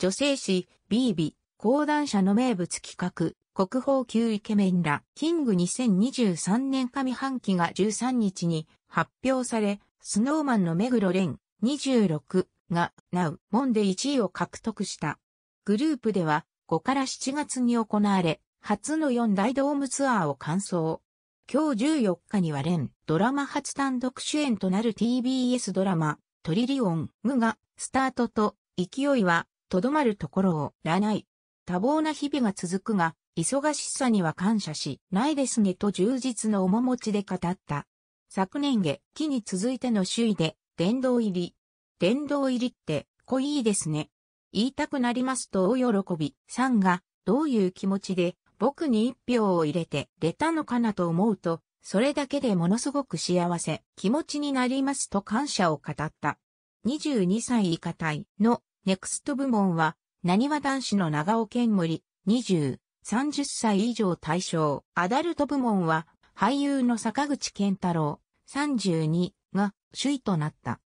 女性誌、ビービ、講談社の名物企画、国宝級イケメンら、キング2023年上半期が13日に発表され、スノーマンの目黒蓮26が、ナウ、モンで1位を獲得した。グループでは、5から7月に行われ、初の4大ドームツアーを完走。今日14日には連、ドラマ初単独主演となる TBS ドラマ、トリリオン、無が、スタートと、勢いは、とどまるところをらない。多忙な日々が続くが、忙しさには感謝し、ないですねと充実の面持ちで語った。昨年下、期に続いての首位で、殿堂入り。殿堂入りって、濃いですね。言いたくなりますと大喜び。さんが、どういう気持ちで、僕に一票を入れて、出たのかなと思うと、それだけでものすごく幸せ、気持ちになりますと感謝を語った。22歳以下隊のネクスト部門は、なにわ男子の長尾健森、20、30歳以上対象。アダルト部門は、俳優の坂口健太郎、32が首位となった。